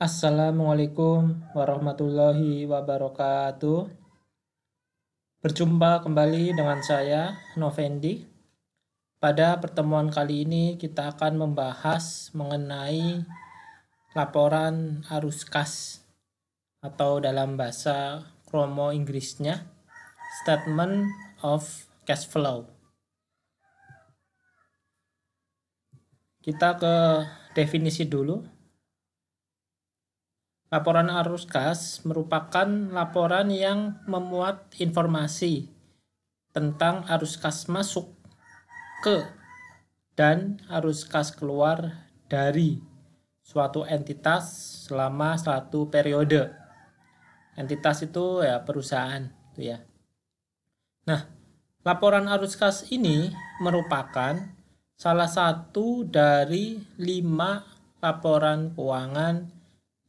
Assalamualaikum warahmatullahi wabarakatuh. Berjumpa kembali dengan saya, Novendi. Pada pertemuan kali ini kita akan membahas mengenai laporan arus kas atau dalam bahasa kromo Inggrisnya Statement of Cash Flow. Kita ke definisi dulu Laporan arus kas merupakan laporan yang memuat informasi tentang arus kas masuk ke dan arus kas keluar dari suatu entitas selama satu periode. Entitas itu ya perusahaan itu ya. Nah, laporan arus kas ini merupakan salah satu dari lima laporan keuangan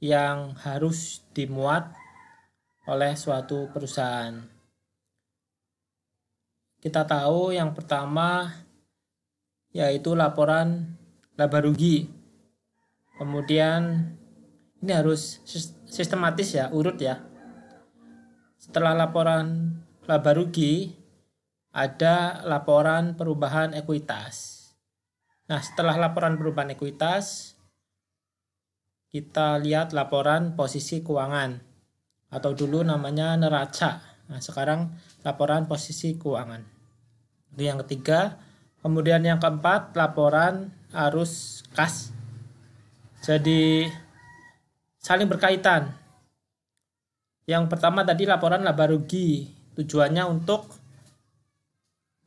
yang harus dimuat oleh suatu perusahaan. Kita tahu yang pertama yaitu laporan laba rugi. Kemudian ini harus sistematis ya, urut ya. Setelah laporan laba rugi ada laporan perubahan ekuitas. Nah, setelah laporan perubahan ekuitas kita lihat laporan posisi keuangan atau dulu namanya neraca. Nah, sekarang laporan posisi keuangan. Itu yang ketiga. Kemudian yang keempat, laporan arus kas. Jadi saling berkaitan. Yang pertama tadi laporan laba rugi, tujuannya untuk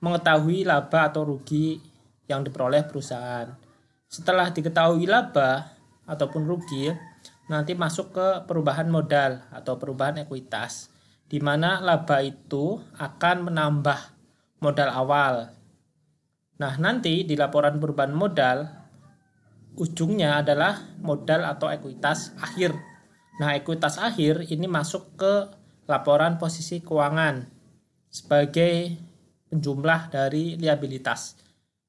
mengetahui laba atau rugi yang diperoleh perusahaan. Setelah diketahui laba, ataupun rugi nanti masuk ke perubahan modal atau perubahan ekuitas di mana laba itu akan menambah modal awal. Nah, nanti di laporan perubahan modal ujungnya adalah modal atau ekuitas akhir. Nah, ekuitas akhir ini masuk ke laporan posisi keuangan sebagai penjumlah dari liabilitas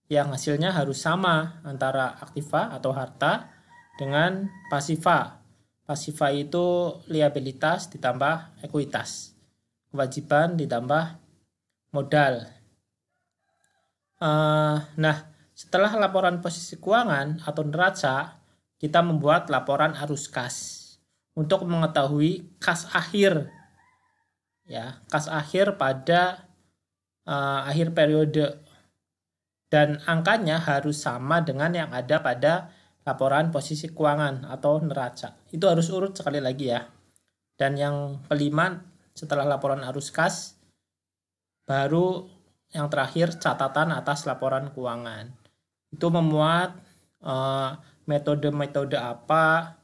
yang hasilnya harus sama antara aktiva atau harta dengan pasiva. Pasiva itu liabilitas ditambah ekuitas. Kewajiban ditambah modal. Eh, nah, setelah laporan posisi keuangan atau neraca, kita membuat laporan arus kas untuk mengetahui kas akhir ya, kas akhir pada uh, akhir periode dan angkanya harus sama dengan yang ada pada laporan posisi keuangan atau neraca. Itu harus urut sekali lagi ya. Dan yang kelima, setelah laporan arus kas, baru yang terakhir catatan atas laporan keuangan. Itu memuat eh, metode-metode uh, apa,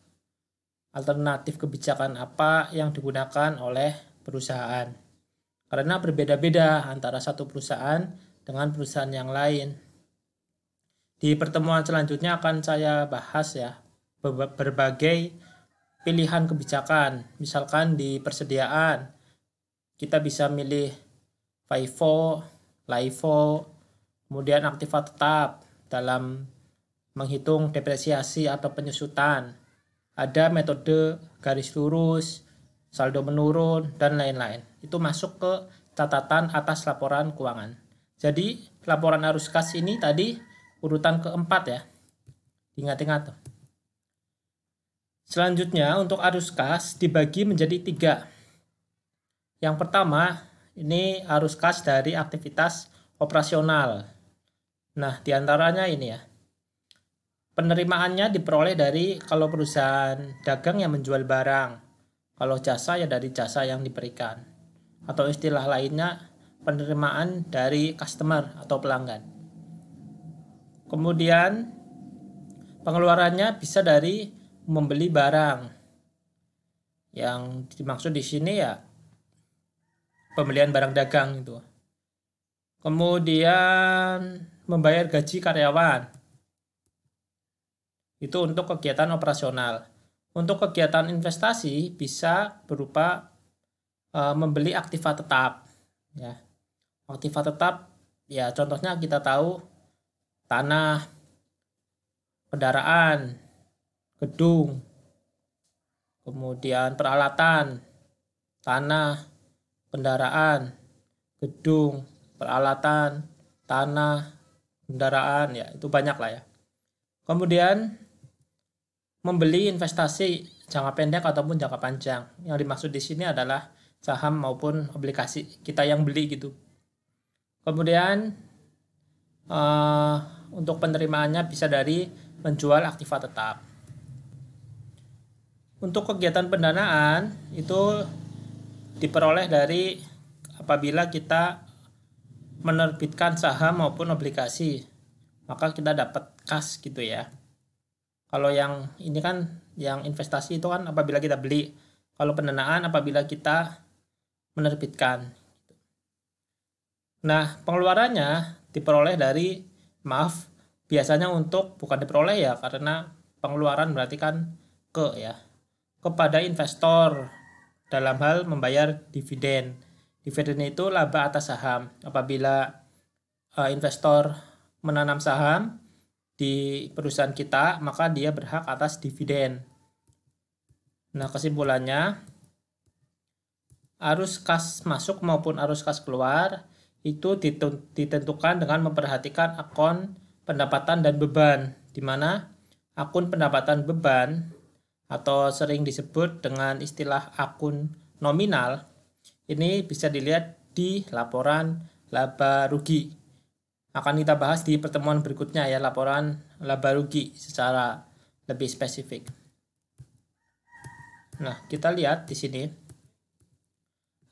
alternatif kebijakan apa yang digunakan oleh perusahaan. Karena berbeda-beda antara satu perusahaan dengan perusahaan yang lain. Di pertemuan selanjutnya akan saya bahas ya berbagai pilihan kebijakan. Misalkan di persediaan kita bisa milih FIFO, LIFO, kemudian aktiva tetap dalam menghitung depresiasi atau penyusutan. Ada metode garis lurus, saldo menurun, dan lain-lain. Itu masuk ke catatan atas laporan keuangan. Jadi, laporan arus kas ini tadi urutan keempat ya. Ingat-ingat Selanjutnya untuk arus kas dibagi menjadi tiga. Yang pertama ini arus kas dari aktivitas operasional. Nah diantaranya ini ya. Penerimaannya diperoleh dari kalau perusahaan dagang yang menjual barang. Kalau jasa ya dari jasa yang diberikan. Atau istilah lainnya penerimaan dari customer atau pelanggan. Kemudian pengeluarannya bisa dari membeli barang. Yang dimaksud di sini ya pembelian barang dagang itu. Kemudian membayar gaji karyawan. Itu untuk kegiatan operasional. Untuk kegiatan investasi bisa berupa e, membeli aktiva tetap ya. Aktiva tetap ya contohnya kita tahu tanah, kendaraan, gedung, kemudian peralatan, tanah, kendaraan, gedung, peralatan, tanah, kendaraan, ya itu banyak lah ya. Kemudian membeli investasi jangka pendek ataupun jangka panjang. Yang dimaksud di sini adalah saham maupun obligasi kita yang beli gitu. Kemudian uh, untuk penerimaannya bisa dari menjual aktiva tetap. Untuk kegiatan pendanaan itu diperoleh dari apabila kita menerbitkan saham maupun obligasi, maka kita dapat kas gitu ya. Kalau yang ini kan yang investasi itu kan apabila kita beli, kalau pendanaan apabila kita menerbitkan. Nah, pengeluarannya diperoleh dari maaf biasanya untuk bukan diperoleh ya karena pengeluaran berarti kan ke ya kepada investor dalam hal membayar dividen. Dividen itu laba atas saham. Apabila uh, investor menanam saham di perusahaan kita, maka dia berhak atas dividen. Nah, kesimpulannya arus kas masuk maupun arus kas keluar itu ditentukan dengan memperhatikan akun pendapatan dan beban, di mana akun pendapatan beban atau sering disebut dengan istilah akun nominal ini bisa dilihat di laporan laba rugi. Akan kita bahas di pertemuan berikutnya ya laporan laba rugi secara lebih spesifik. Nah, kita lihat di sini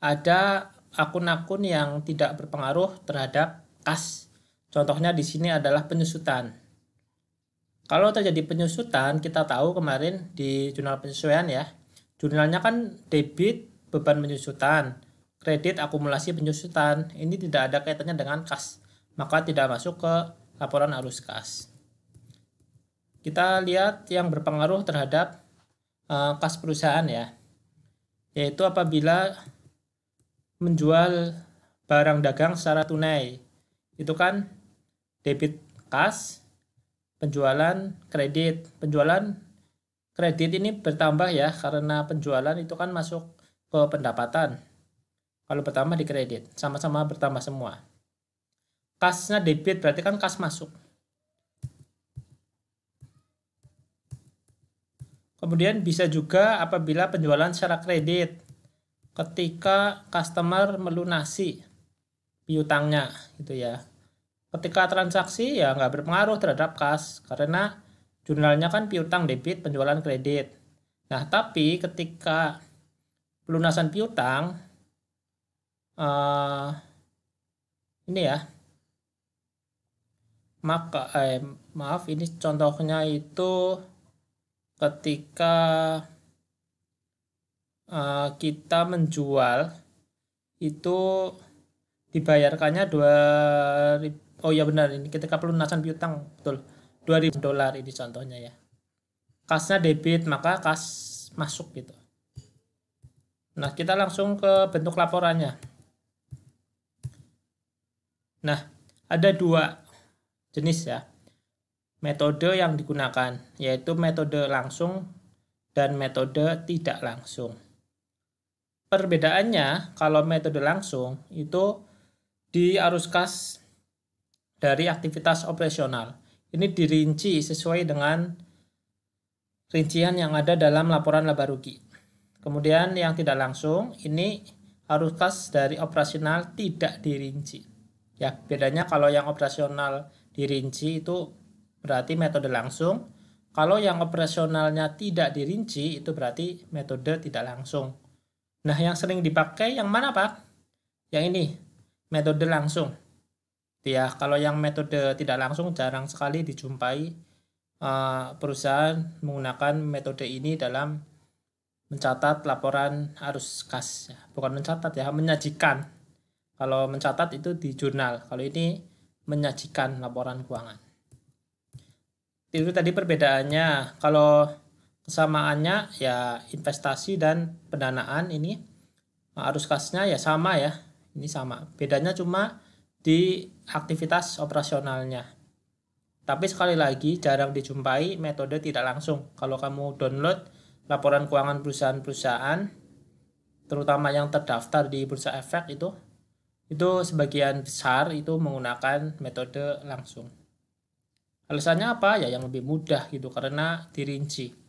ada akun-akun yang tidak berpengaruh terhadap kas. Contohnya di sini adalah penyusutan. Kalau terjadi penyusutan, kita tahu kemarin di jurnal penyesuaian ya, jurnalnya kan debit beban penyusutan, kredit akumulasi penyusutan, ini tidak ada kaitannya dengan kas, maka tidak masuk ke laporan arus kas. Kita lihat yang berpengaruh terhadap eh, kas perusahaan ya, yaitu apabila menjual barang dagang secara tunai. Itu kan debit kas, penjualan kredit. Penjualan kredit ini bertambah ya karena penjualan itu kan masuk ke pendapatan. Kalau bertambah di kredit, sama-sama bertambah semua. Kasnya debit berarti kan kas masuk. Kemudian bisa juga apabila penjualan secara kredit ketika customer melunasi piutangnya gitu ya. Ketika transaksi ya nggak berpengaruh terhadap kas karena jurnalnya kan piutang debit penjualan kredit. Nah tapi ketika pelunasan piutang uh, ini ya maka eh, maaf ini contohnya itu ketika Eh, kita menjual itu dibayarkannya dua oh ya benar ini ketika pelunasan piutang betul dua 2000 dolar ini contohnya ya kasnya debit maka kas masuk gitu nah kita langsung ke bentuk laporannya nah ada dua jenis ya metode yang digunakan yaitu metode langsung dan metode tidak langsung Perbedaannya kalau metode langsung itu di arus kas dari aktivitas operasional. Ini dirinci sesuai dengan rincian yang ada dalam laporan laba rugi. Kemudian yang tidak langsung ini arus kas dari operasional tidak dirinci. Ya, bedanya kalau yang operasional dirinci itu berarti metode langsung. Kalau yang operasionalnya tidak dirinci itu berarti metode tidak langsung. Nah, yang sering dipakai yang mana, Pak? Yang ini, metode langsung. Gitu ya, kalau yang metode tidak langsung jarang sekali dijumpai uh, perusahaan menggunakan metode ini dalam mencatat laporan arus kas. Ya, bukan mencatat ya, menyajikan. Kalau mencatat itu di jurnal. Kalau ini menyajikan laporan keuangan. Itu tadi perbedaannya. Kalau samaannya ya investasi dan pendanaan ini arus kasnya ya sama ya. Ini sama. Bedanya cuma di aktivitas operasionalnya. Tapi sekali lagi jarang dijumpai metode tidak langsung. Kalau kamu download laporan keuangan perusahaan-perusahaan terutama yang terdaftar di Bursa Efek itu itu sebagian besar itu menggunakan metode langsung. Alasannya apa? Ya yang lebih mudah gitu karena dirinci.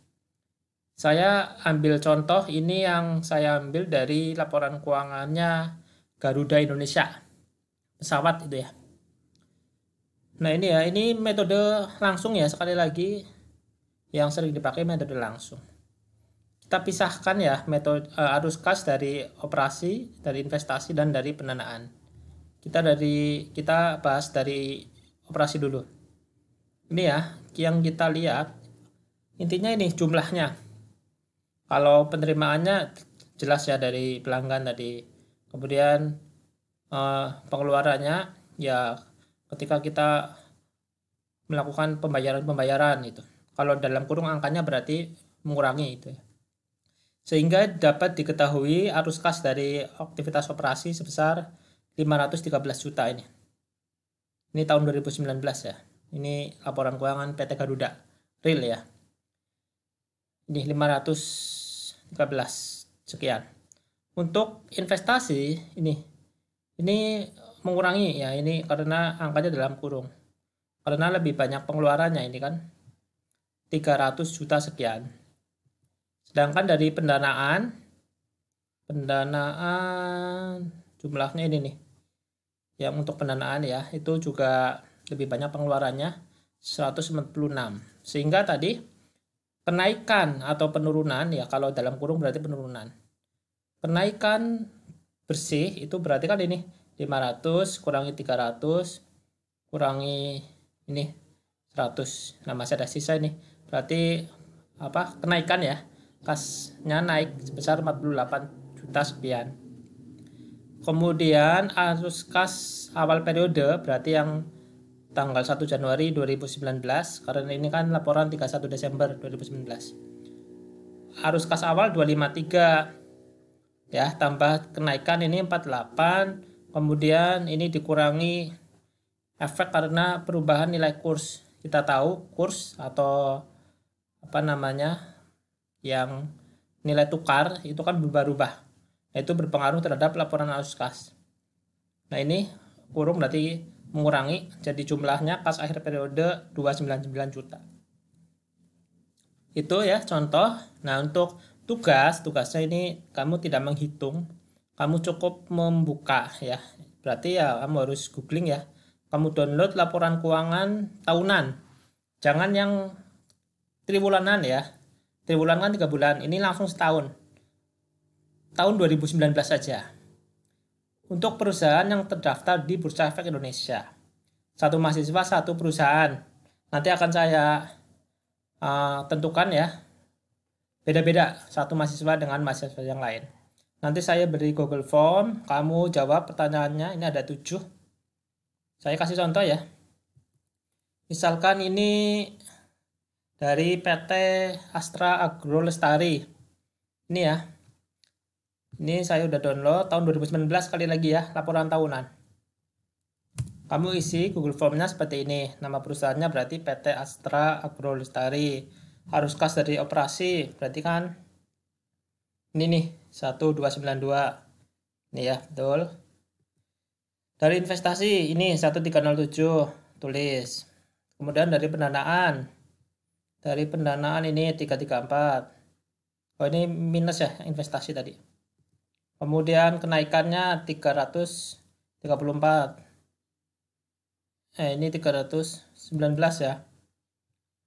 Saya ambil contoh ini yang saya ambil dari laporan keuangannya Garuda Indonesia. Pesawat itu ya. Nah ini ya, ini metode langsung ya sekali lagi yang sering dipakai metode langsung. Kita pisahkan ya metode uh, arus kas dari operasi, dari investasi dan dari pendanaan. Kita dari kita bahas dari operasi dulu. Ini ya, yang kita lihat intinya ini jumlahnya kalau penerimaannya jelas ya dari pelanggan tadi kemudian uh, pengeluarannya ya ketika kita melakukan pembayaran-pembayaran itu kalau dalam kurung angkanya berarti mengurangi itu ya sehingga dapat diketahui arus kas dari aktivitas operasi sebesar 513 juta ini. Ini tahun 2019 ya. Ini laporan keuangan PT Garuda. Real ya. Ini 500 13 sekian. Untuk investasi ini ini mengurangi ya ini karena angkanya dalam kurung. Karena lebih banyak pengeluarannya ini kan 300 juta sekian. Sedangkan dari pendanaan pendanaan jumlahnya ini nih. Yang untuk pendanaan ya itu juga lebih banyak pengeluarannya 196. Sehingga tadi kenaikan atau penurunan ya kalau dalam kurung berarti penurunan kenaikan bersih itu berarti kan ini 500 kurangi 300 kurangi ini 100 nah masih ada sisa ini berarti apa kenaikan ya kasnya naik sebesar 48 juta sekian kemudian arus kas awal periode berarti yang tanggal 1 Januari 2019 karena ini kan laporan 31 Desember 2019 arus kas awal 253 ya tambah kenaikan ini 48 kemudian ini dikurangi efek karena perubahan nilai kurs kita tahu kurs atau apa namanya yang nilai tukar itu kan berubah-ubah nah, itu berpengaruh terhadap laporan arus kas nah ini kurung berarti mengurangi jadi jumlahnya pas akhir periode 299 juta. Itu ya contoh. Nah, untuk tugas, tugasnya ini kamu tidak menghitung, kamu cukup membuka ya. Berarti ya kamu harus googling ya. Kamu download laporan keuangan tahunan. Jangan yang triwulanan ya. Triwulan kan 3 bulan, ini langsung setahun. Tahun 2019 saja untuk perusahaan yang terdaftar di Bursa Efek Indonesia. Satu mahasiswa, satu perusahaan. Nanti akan saya uh, tentukan ya. Beda-beda, satu mahasiswa dengan mahasiswa yang lain. Nanti saya beri Google Form, kamu jawab pertanyaannya, ini ada tujuh. Saya kasih contoh ya. Misalkan ini dari PT Astra Agro Lestari. Ini ya, ini saya udah download tahun 2019 kali lagi ya, laporan tahunan. Kamu isi Google Formnya seperti ini. Nama perusahaannya berarti PT Astra Agro Lestari. Harus kas dari operasi, berarti kan ini nih 1292. Ini ya, betul. Dari investasi ini 1307, tulis. Kemudian dari pendanaan. Dari pendanaan ini 334. Oh ini minus ya investasi tadi. Kemudian kenaikannya 334. Eh, ini 319 ya.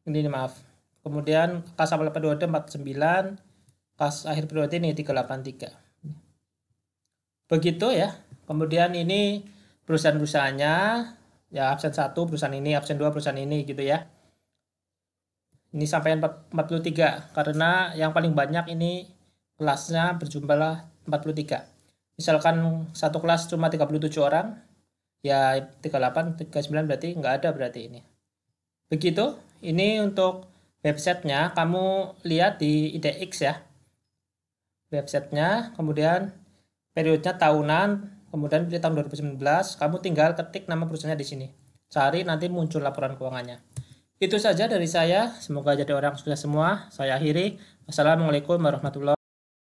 Ini maaf. Kemudian kas awal periode 49, kas akhir periode ini 383. Begitu ya. Kemudian ini perusahaan-perusahaannya ya absen 1 perusahaan ini, absen 2 perusahaan ini gitu ya. Ini sampai 43 karena yang paling banyak ini kelasnya berjumlah 43. Misalkan satu kelas cuma 37 orang, ya 38, 39 berarti nggak ada berarti ini. Begitu, ini untuk websitenya kamu lihat di IDX ya. Websitenya, kemudian periodenya tahunan, kemudian pilih tahun 2019, kamu tinggal ketik nama perusahaannya di sini. Cari nanti muncul laporan keuangannya. Itu saja dari saya, semoga jadi orang sukses semua. Saya akhiri, assalamualaikum warahmatullahi